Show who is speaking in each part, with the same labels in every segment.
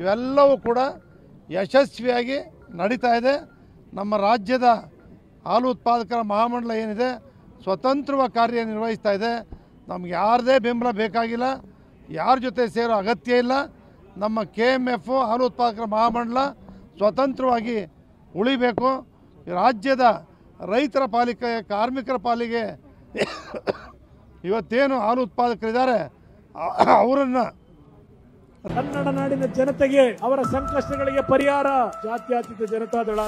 Speaker 1: ಇವೆಲ್ಲವೂ ಕೂಡ ಯಶಸ್ವಿಯಾಗಿ ನಡೀತಾ ಇದೆ ನಮ್ಮ ರಾಜ್ಯದ ಹಾಲು ಉತ್ಪಾದಕರ ಮಹಾಮಂಡಲ ಏನಿದೆ ಸ್ವತಂತ್ರವಾಗಿ ಕಾರ್ಯನಿರ್ವಹಿಸ್ತಾ ಇದೆ ನಮ್ಗೆ ಯಾರದೇ ಬೆಂಬಲ ಬೇಕಾಗಿಲ್ಲ ಯಾರ ಜೊತೆ ಸೇರೋ ಅಗತ್ಯ ಇಲ್ಲ ನಮ್ಮ ಕೆ ಎಮ್ ಎಫ್ ಹಾಲು ಉತ್ಪಾದಕರ ಮಹಾಮಂಡಲ ಸ್ವತಂತ್ರವಾಗಿ ಉಳಿಬೇಕು ರಾಜ್ಯದ ರೈತರ ಪಾಲಿಕೆ ಕಾರ್ಮಿಕರ ಪಾಲಿಗೆ ಇವತ್ತೇನು ಹಾಲು ಉತ್ಪಾದಕರಿದ್ದಾರೆ ಅವರನ್ನು ಕನ್ನಡ ನಾಡಿನ ಜನತೆಗೆ ಅವರ ಸಂಕಷ್ಟಗಳಿಗೆ ಪರಿಹಾರ ಜಾತ್ಯಾತೀತ ಜನತಾದಳ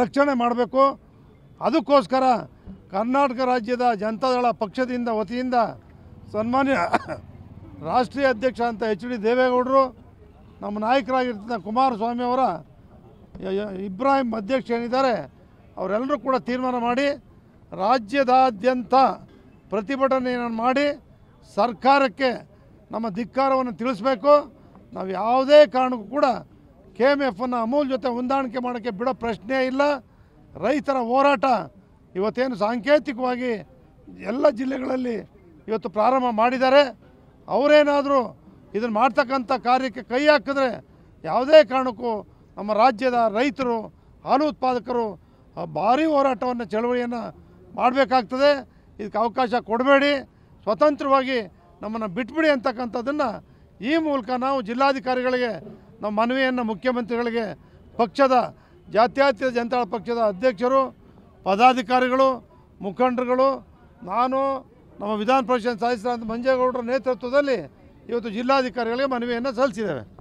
Speaker 1: ರಕ್ಷಣೆ ಮಾಡಬೇಕು ಅದಕ್ಕೋಸ್ಕರ ಕರ್ನಾಟಕ ರಾಜ್ಯದ ಜನತಾದಳ ಪಕ್ಷದಿಂದ ವತಿಯಿಂದ ಸನ್ಮಾನ್ಯ ರಾಷ್ಟ್ರೀಯ ಅಧ್ಯಕ್ಷ ಅಂತ ಎಚ್ ಡಿ ದೇವೇಗೌಡರು ನಮ್ಮ ನಾಯಕರಾಗಿರ್ತಿದ್ದ ಕುಮಾರಸ್ವಾಮಿ ಅವರ ಇಬ್ರಾಹಿಂ ಅಧ್ಯಕ್ಷ ಏನಿದ್ದಾರೆ ಅವರೆಲ್ಲರೂ ಕೂಡ ತೀರ್ಮಾನ ಮಾಡಿ ರಾಜ್ಯದಾದ್ಯಂತ ಪ್ರತಿಭಟನೆಯನ್ನು ಮಾಡಿ ಸರ್ಕಾರಕ್ಕೆ ನಮ್ಮ ಧಿಕ್ಕಾರವನ್ನು ತಿಳಿಸಬೇಕು ನಾವು ಯಾವುದೇ ಕಾರಣಕ್ಕೂ ಕೂಡ ಕೆ ಎಮ್ ಎಫನ್ನು ಅಮೂಲ್ ಜೊತೆ ಹೊಂದಾಣಿಕೆ ಮಾಡೋಕ್ಕೆ ಬಿಡೋ ಪ್ರಶ್ನೆ ಇಲ್ಲ ರೈತರ ಹೋರಾಟ ಇವತ್ತೇನು ಸಾಂಕೇತಿಕವಾಗಿ ಎಲ್ಲ ಜಿಲ್ಲೆಗಳಲ್ಲಿ ಇವತ್ತು ಪ್ರಾರಂಭ ಮಾಡಿದ್ದಾರೆ ಅವರೇನಾದರೂ ಇದನ್ನು ಮಾಡ್ತಕ್ಕಂಥ ಕಾರ್ಯಕ್ಕೆ ಕೈ ಹಾಕಿದ್ರೆ ಯಾವುದೇ ಕಾರಣಕ್ಕೂ ನಮ್ಮ ರಾಜ್ಯದ ರೈತರು ಹಾಲು ಉತ್ಪಾದಕರು ಭಾರೀ ಹೋರಾಟವನ್ನು ಚಳವಳಿಯನ್ನು ಮಾಡಬೇಕಾಗ್ತದೆ ಇದಕ್ಕೆ ಅವಕಾಶ ಕೊಡಬೇಡಿ ಸ್ವತಂತ್ರವಾಗಿ ನಮ್ಮನ್ನು ಬಿಟ್ಬಿಡಿ ಅಂತಕ್ಕಂಥದ್ದನ್ನು ಈ ಮೂಲಕ ನಾವು ಜಿಲ್ಲಾಧಿಕಾರಿಗಳಿಗೆ ನಮ್ಮ ಮನವಿಯನ್ನು ಮುಖ್ಯಮಂತ್ರಿಗಳಿಗೆ ಪಕ್ಷದ ಜಾತ್ಯಾತೀತ ಜನತಾ ಪಕ್ಷದ ಅಧ್ಯಕ್ಷರು ಪದಾಧಿಕಾರಿಗಳು ಮುಖಂಡರುಗಳು ನಾನು ನಮ್ಮ ವಿಧಾನ ಪರಿಷತ್ ಸದಸ್ಯರಾದ ಮಂಜೇಗೌಡರ ನೇತೃತ್ವದಲ್ಲಿ ಇವತ್ತು ಜಿಲ್ಲಾಧಿಕಾರಿಗಳಿಗೆ ಮನವಿಯನ್ನು ಸಲ್ಲಿಸಿದ್ದೇವೆ